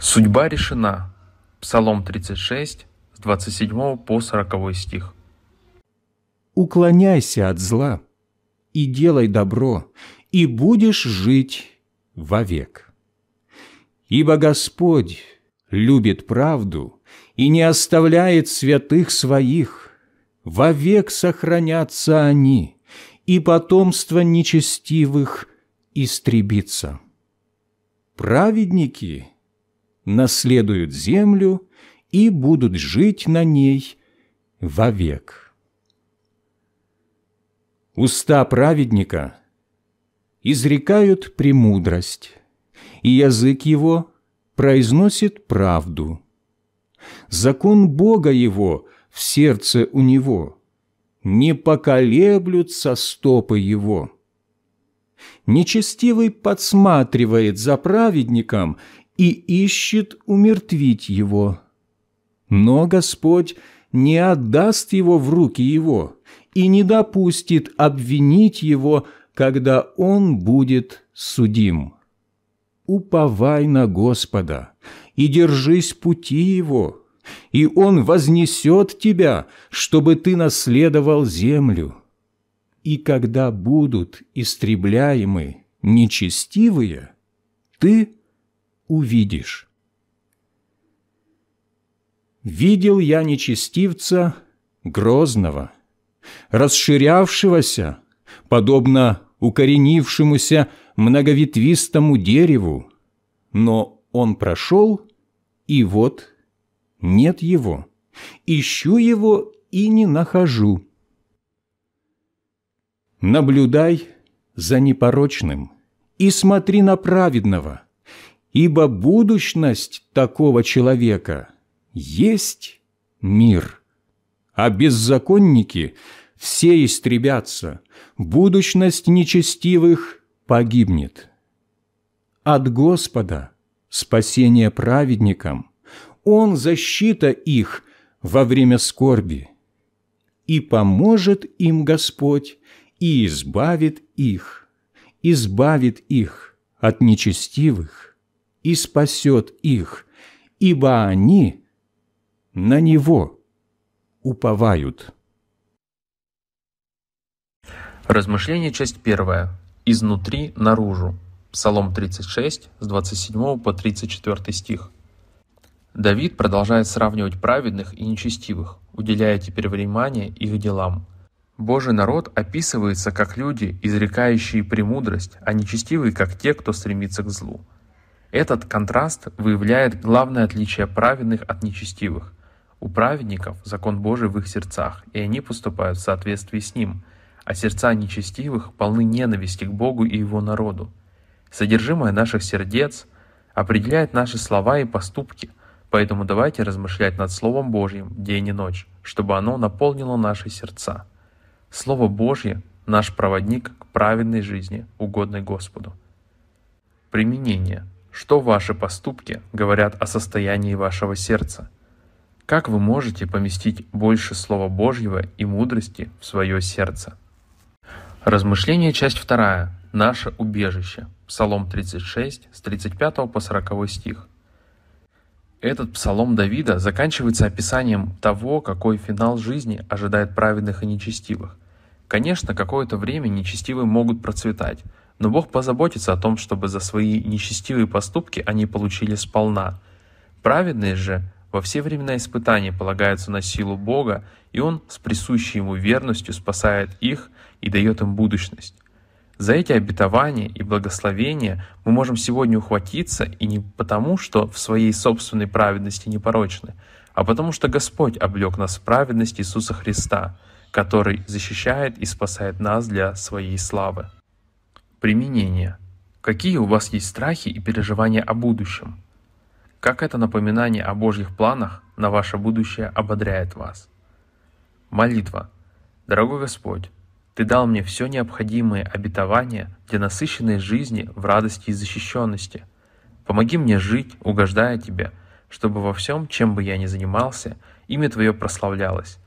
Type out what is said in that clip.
Судьба решена. Псалом 36, с 27 по 40 стих. «Уклоняйся от зла и делай добро, и будешь жить вовек. Ибо Господь любит правду и не оставляет святых своих, вовек сохранятся они, и потомство нечестивых истребится. Праведники — наследуют землю и будут жить на ней вовек. Уста праведника изрекают премудрость, и язык его произносит правду. Закон Бога его в сердце у него, не поколеблются стопы его». Нечестивый подсматривает за праведником и ищет умертвить его. Но Господь не отдаст его в руки его и не допустит обвинить его, когда он будет судим. Уповай на Господа и держись пути его, и он вознесет тебя, чтобы ты наследовал землю. И когда будут истребляемы нечестивые, ты – увидишь. Видел я нечестивца грозного, расширявшегося, подобно укоренившемуся многоветвистому дереву, но он прошел, и вот нет его. Ищу его и не нахожу. Наблюдай за непорочным и смотри на праведного – ибо будущность такого человека есть мир. А беззаконники все истребятся, будущность нечестивых погибнет. От Господа спасение праведникам, Он защита их во время скорби, и поможет им Господь, и избавит их, избавит их от нечестивых и спасет их, ибо они на Него уповают. Размышление, часть первая. Изнутри наружу. Псалом 36, с 27 по 34 стих. Давид продолжает сравнивать праведных и нечестивых, уделяя теперь внимание их делам. Божий народ описывается как люди, изрекающие премудрость, а нечестивые как те, кто стремится к злу – этот контраст выявляет главное отличие праведных от нечестивых. У праведников закон Божий в их сердцах, и они поступают в соответствии с ним, а сердца нечестивых полны ненависти к Богу и его народу. Содержимое наших сердец определяет наши слова и поступки, поэтому давайте размышлять над Словом Божьим день и ночь, чтобы оно наполнило наши сердца. Слово Божье – наш проводник к праведной жизни, угодной Господу. Применение – что ваши поступки говорят о состоянии вашего сердца? Как вы можете поместить больше Слова Божьего и мудрости в свое сердце? Размышление, часть 2. Наше убежище. Псалом 36, с 35 по 40 стих. Этот псалом Давида заканчивается описанием того, какой финал жизни ожидает праведных и нечестивых – Конечно, какое-то время нечестивые могут процветать, но Бог позаботится о том, чтобы за свои нечестивые поступки они получили сполна. Праведные же во все времена испытания полагаются на силу Бога, и Он с присущей Ему верностью спасает их и дает им будущность. За эти обетования и благословения мы можем сегодня ухватиться и не потому, что в своей собственной праведности непорочны, а потому что Господь облег нас в праведность Иисуса Христа – который защищает и спасает нас для своей славы. Применение. Какие у вас есть страхи и переживания о будущем? Как это напоминание о Божьих планах на ваше будущее ободряет вас? Молитва. Дорогой Господь, Ты дал мне все необходимые обетования для насыщенной жизни в радости и защищенности. Помоги мне жить, угождая Тебе, чтобы во всем, чем бы я ни занимался, имя Твое прославлялось –